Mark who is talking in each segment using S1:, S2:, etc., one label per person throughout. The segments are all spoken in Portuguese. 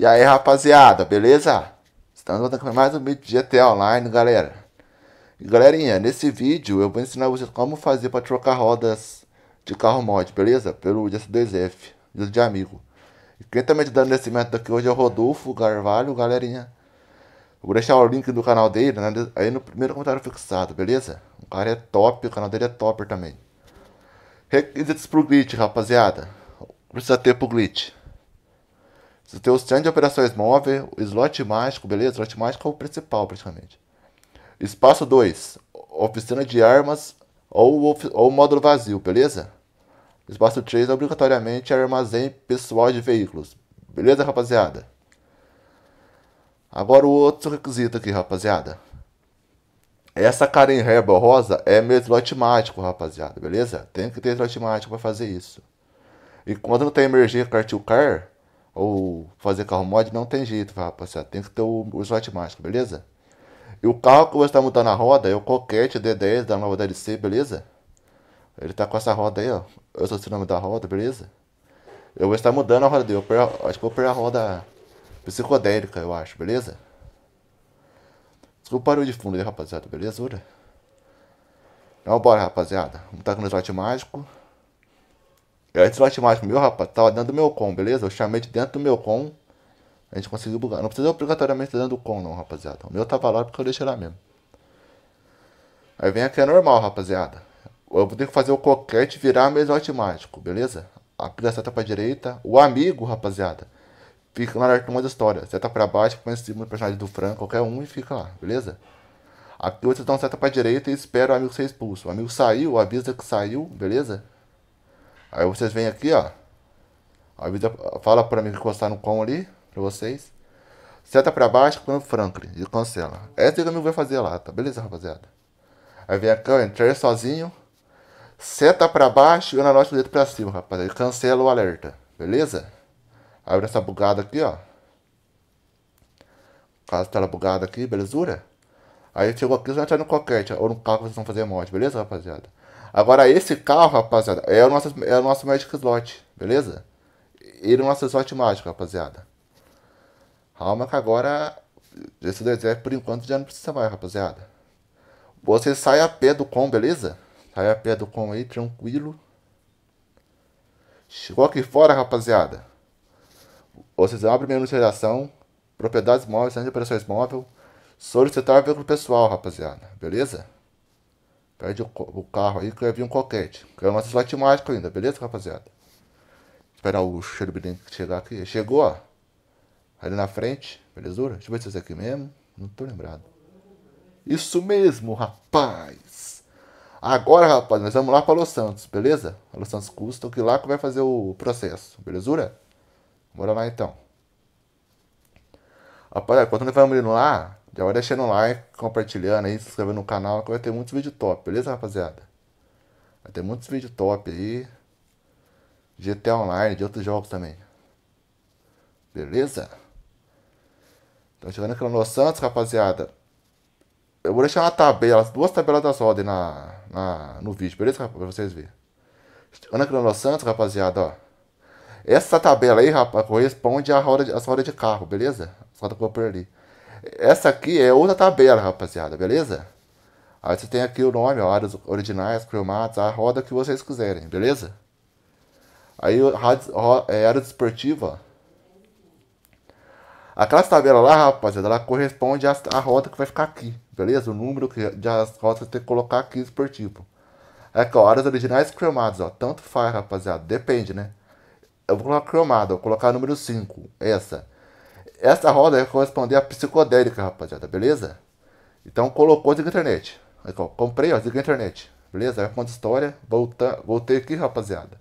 S1: E aí, rapaziada, beleza? Estamos com mais um vídeo de GTA Online, galera. E, galerinha, nesse vídeo eu vou ensinar vocês como fazer para trocar rodas de carro mod, beleza? Pelo GS2F, de amigo. E quem tá me ajudando nesse método aqui hoje é o Rodolfo Garvalho, galerinha. Vou deixar o link do canal dele né, aí no primeiro comentário fixado, beleza? O cara é top, o canal dele é top também. Requisitos pro glitch, rapaziada. Precisa ter pro glitch. Você tem o stand de operações móvel, o slot mágico, beleza? O slot mágico é o principal, praticamente. Espaço 2, oficina de armas ou, ou módulo vazio, beleza? Espaço 3, é obrigatoriamente, armazém pessoal de veículos. Beleza, rapaziada? Agora o outro requisito aqui, rapaziada. Essa cara em Herbal Rosa é meu slot mágico, rapaziada, beleza? Tem que ter slot mágico pra fazer isso. E quando não tem emergência cartil car, ou fazer carro mod, não tem jeito, rapaziada. Tem que ter o, o slot mágico, beleza? E o carro que eu vou estar tá mudando a roda é o Coquete D10 da nova DLC, beleza? Ele tá com essa roda aí, ó. Eu sou o nome da roda, beleza? Eu vou estar mudando a roda dele. Eu acho que vou vou a roda psicodélica, eu acho, beleza? Desculpa o de fundo aí, rapaziada, beleza? Então bora, rapaziada. Vamos estar tá com o slot mágico. É antes do Hotmart, meu rapaz, tava dentro do meu com, beleza? Eu chamei de dentro do meu com. A gente conseguiu bugar. Não precisa obrigatoriamente dentro do com, não, rapaziada. O meu tava lá porque eu deixei lá mesmo. Aí vem aqui é normal, rapaziada. Eu vou ter que fazer o coquete virar mesmo automático, beleza? A criança tá pra direita. O amigo, rapaziada, fica na turma da história. Seta pra baixo, põe em cima do personagem do Fran, qualquer um e fica lá, beleza? Aqui vocês dão seta pra direita e espera o amigo ser expulso. O amigo saiu, avisa que saiu, beleza? Aí vocês vêm aqui, ó. Avisa, fala pra mim encostar tá no com ali, pra vocês. Seta pra baixo, põe o Franklin e cancela. Essa eu também vou fazer lá, tá? Beleza, rapaziada? Aí vem aqui, ó, entrar sozinho. Seta pra baixo e o analógico o dedo pra cima, rapaziada. E cancela o alerta, beleza? Abre essa bugada aqui, ó. Caso tela bugada aqui, belezura? Aí chegou aqui, vai entrar no coquete, ou no carro que vocês vão fazer a morte, beleza, rapaziada? Agora, esse carro, rapaziada, é o nosso, é o nosso Magic Slot, beleza? Ele é o nosso slot mágico, rapaziada. Calma que agora, esse deserto, por enquanto, já não precisa mais, rapaziada. Você sai a pé do com, beleza? Sai a pé do com aí, tranquilo. Chegou aqui fora, rapaziada. Vocês abrem a de geração, propriedades móveis, centro de operações móvel, Solicitar veículo pessoal, rapaziada. Beleza? Perde o, o carro aí que vai vir um coquete. Que é o nosso slot mágico ainda, beleza, rapaziada? Esperar o cheiro chegar aqui. Chegou, ó. Ali na frente, belezura? Deixa eu ver se é aqui mesmo. Não tô lembrado. Isso mesmo, rapaz. Agora, rapaz, nós vamos lá para Los Santos, beleza? Los Santos Custom, que lá que vai fazer o processo, belezura? Bora lá então. Rapaz, quando nós vamos indo lá, já então, vai deixando um like, compartilhando aí, se inscrevendo no canal, que vai ter muitos vídeos top, beleza, rapaziada? Vai ter muitos vídeos top aí. GTA Online, de outros jogos também. Beleza? Então, chegando aqui no Los Santos, rapaziada. Eu vou deixar uma tabela, duas tabelas das ordens na, na, no vídeo, beleza? Pra vocês verem. Chegando aqui no Los Santos, rapaziada, ó. Essa tabela aí, rapaz, corresponde às rodas de carro, beleza? As rodas Cooper ali. Essa aqui é outra tabela, rapaziada, beleza? Aí você tem aqui o nome, ó, áreas originais, cromatas, a roda que vocês quiserem, beleza? Aí é, área desportiva. Aquela tabela lá, rapaziada, ela corresponde à, à roda que vai ficar aqui, beleza? O número que, de as rodas tem que colocar aqui esportivo. Aqui, é ó, áreas originais cromadas, ó. Tanto faz, rapaziada. Depende, né? Eu vou colocar cromada, vou colocar número 5, essa. Essa roda corresponder à psicodélica, rapaziada, beleza? Então colocou de internet. ó, comprei, ó, desliga internet. Beleza? Aí conta história. Volta, voltei aqui, rapaziada.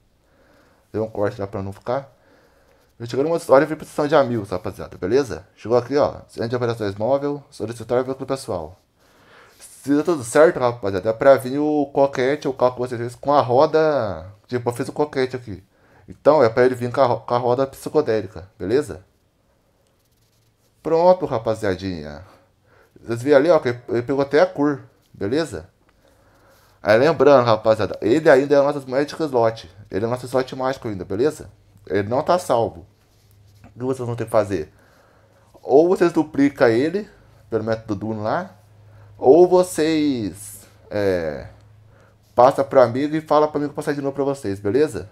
S1: Deu um corte lá pra não ficar. Eu cheguei numa história e fui precisão de amigos, rapaziada, beleza? Chegou aqui, ó. Centro de operações móvel, solicitar vínculo pessoal. Se deu tudo certo, rapaziada, é pra vir o coquete, o carro que vocês com a roda. Tipo, eu fiz o coquete aqui. Então é pra ele vir com a, com a roda psicodélica, beleza? Pronto, rapaziadinha. Vocês viram ali, ó, que ele pegou até a cor, beleza? Aí lembrando, rapaziada, ele ainda é nosso Magic Slot. Ele é nosso slot mágico ainda, beleza? Ele não tá salvo. O que vocês vão ter que fazer? Ou vocês duplicam ele, pelo método Dune lá, ou vocês é, passa para amigo e fala para amigo passar de novo para vocês, beleza?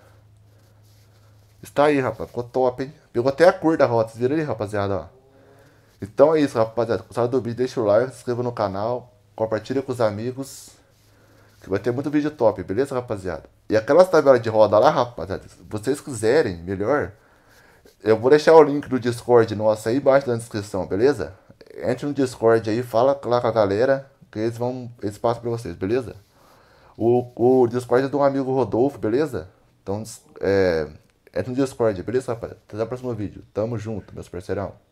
S1: Está aí, rapaz. Ficou top, hein? Pegou até a cor da rota. Vocês viram ali, rapaziada, ó. Então é isso, rapaziada. Gostaram do vídeo? Deixa o like, se inscreva no canal, compartilha com os amigos. Que vai ter muito vídeo top, beleza, rapaziada? E aquelas tabelas de roda lá, rapaziada, se vocês quiserem, melhor, eu vou deixar o link do Discord nosso aí embaixo na descrição, beleza? Entre no Discord aí, fala lá com a galera, que eles vão. Eles passam pra vocês, beleza? O, o Discord é do amigo Rodolfo, beleza? Então, é. Entre no Discord, beleza, rapaziada? Até o próximo vídeo. Tamo junto, meus parceirão.